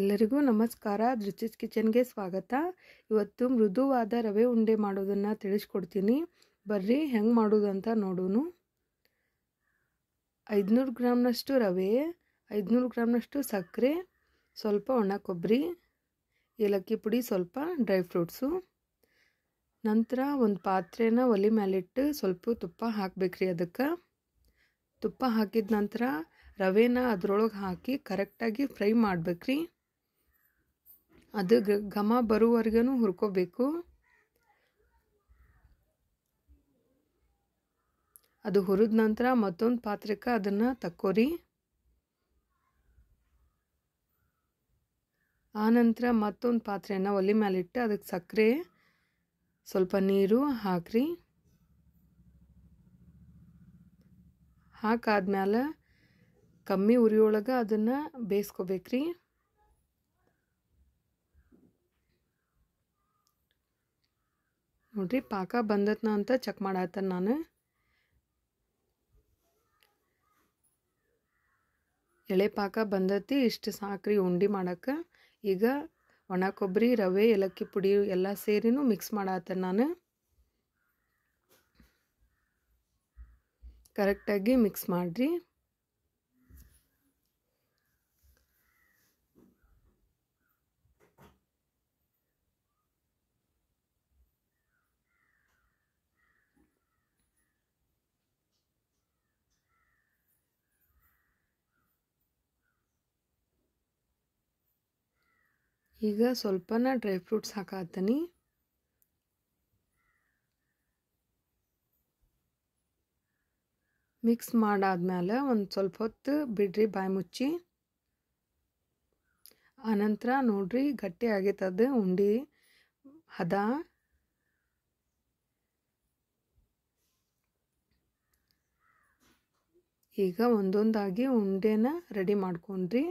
ಎಲ್ಲರಿಗೂ ನಮಸ್ಕಾರ ರುಚಿಸ್ ಕಿಚನ್ಗೆ ಸ್ವಾಗತ ಇವತ್ತು ಮೃದುವಾದ ರವೆ ಉಂಡೆ ಮಾಡೋದನ್ನು ತಿಳಿಸ್ಕೊಡ್ತೀನಿ ಬರ್ರಿ ಹೆಂಗೆ ಮಾಡೋದು ಅಂತ ನೋಡೋನು ಐದುನೂರು ಗ್ರಾಮ್ನಷ್ಟು ರವೆ ಐದುನೂರು ಗ್ರಾಮ್ನಷ್ಟು ಸಕ್ಕರೆ ಸ್ವಲ್ಪ ಒಣ ಕೊಬ್ಬರಿ ಏಲಕ್ಕಿ ಪುಡಿ ಸ್ವಲ್ಪ ಡ್ರೈ ಫ್ರೂಟ್ಸು ನಂತರ ಒಂದು ಪಾತ್ರೆನ ಒಲೆ ಮೇಲಿಟ್ಟು ಸ್ವಲ್ಪ ತುಪ್ಪ ಹಾಕಬೇಕ್ರಿ ಅದಕ್ಕೆ ತುಪ್ಪ ಹಾಕಿದ ನಂತರ ರವೆನ ಅದರೊಳಗೆ ಹಾಕಿ ಕರೆಕ್ಟಾಗಿ ಫ್ರೈ ಮಾಡಬೇಕ್ರಿ ಅದು ಘಮ ಬರುವವರೆಗೂ ಹುರ್ಕೋಬೇಕು ಅದು ಹುರಿದ ನಂತರ ಮತ್ತೊಂದು ಪಾತ್ರಕ್ಕೆ ಅದನ್ನು ತಕ್ಕೋರಿ ಆನಂತರ ಮತ್ತೊಂದು ಪಾತ್ರೆಯನ್ನು ಒಲೆ ಇಟ್ಟು ಅದಕ್ಕೆ ಸಕ್ಕರೆ ಸ್ವಲ್ಪ ನೀರು ಹಾಕ್ರಿ ಹಾಕಾದ್ಮೇಲೆ ಕಮ್ಮಿ ಉರಿಯೊಳಗೆ ಅದನ್ನು ಬೇಯಿಸ್ಕೋಬೇಕ್ರಿ ನೋಡ್ರಿ ಪಾಕ ಬಂದತ್ನ ಅಂತ ಚೆಕ್ ಮಾಡತ್ತಾನೆ ನಾನು ಎಳೆ ಪಾಕ ಬಂದತಿ ಇಷ್ಟು ಸಾಕ್ರಿ ಉಂಡಿ ಮಾಡಕ್ಕೆ ಈಗ ಒಣ ಕೊಬ್ಬರಿ ರವೆ ಏಲಕ್ಕಿ ಪುಡಿ ಎಲ್ಲ ಸೇರಿನೂ ಮಿಕ್ಸ್ ಮಾಡತ್ತಾನೆ ನಾನು ಕರೆಕ್ಟಾಗಿ ಮಿಕ್ಸ್ ಮಾಡಿರಿ ಈಗ ಸ್ವಲ್ಪ ಡ್ರೈ ಫ್ರೂಟ್ಸ್ ಹಾಕತ್ತೀನಿ ಮಿಕ್ಸ್ ಮಾಡಾದ್ಮೇಲೆ ಒಂದು ಸ್ವಲ್ಪ ಹೊತ್ತು ಬಿಡ್ರಿ ಬಾಯಿ ಮುಚ್ಚಿ ಆನಂತರ ನೋಡ್ರಿ ಗಟ್ಟಿ ಆಗೈತದ ಉಂಡಿ ಹದ ಈಗ ಒಂದೊಂದಾಗಿ ಉಂಡೆನ ರೆಡಿ ಮಾಡ್ಕೊಂಡ್ರಿ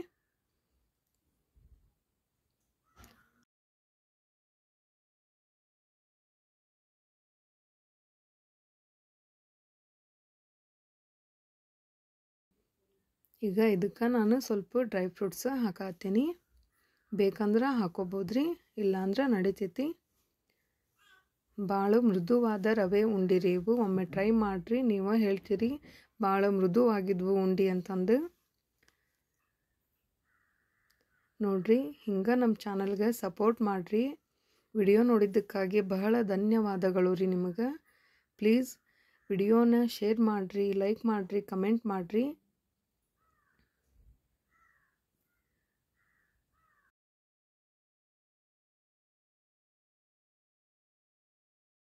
ಈಗ ಇದಕ್ಕೆ ನಾನು ಸ್ವಲ್ಪ ಡ್ರೈ ಫ್ರೂಟ್ಸ್ ಹಾಕತ್ತೀನಿ ಬೇಕಂದ್ರೆ ಹಾಕೋಬೋದ್ರಿ ಇಲ್ಲಾಂದ್ರೆ ನಡಿತೈತಿ ಭಾಳ ಮೃದುವಾದ ರವೆ ರೀ ಇವು ಒಮ್ಮೆ ಟ್ರೈ ಮಾಡಿರಿ ನೀವು ಹೇಳ್ತೀರಿ ಭಾಳ ಮೃದುವಾಗಿದ್ವು ಉಂಡಿ ಅಂತಂದು ನೋಡ್ರಿ ಹಿಂಗೆ ನಮ್ಮ ಚಾನಲ್ಗೆ ಸಪೋರ್ಟ್ ಮಾಡಿರಿ ವಿಡಿಯೋ ನೋಡಿದ್ದಕ್ಕಾಗಿ ಬಹಳ ಧನ್ಯವಾದಗಳು ರೀ ನಿಮಗೆ ಪ್ಲೀಸ್ ವಿಡಿಯೋನ ಶೇರ್ ಮಾಡಿರಿ ಲೈಕ್ ಮಾಡಿರಿ ಕಮೆಂಟ್ ಮಾಡಿರಿ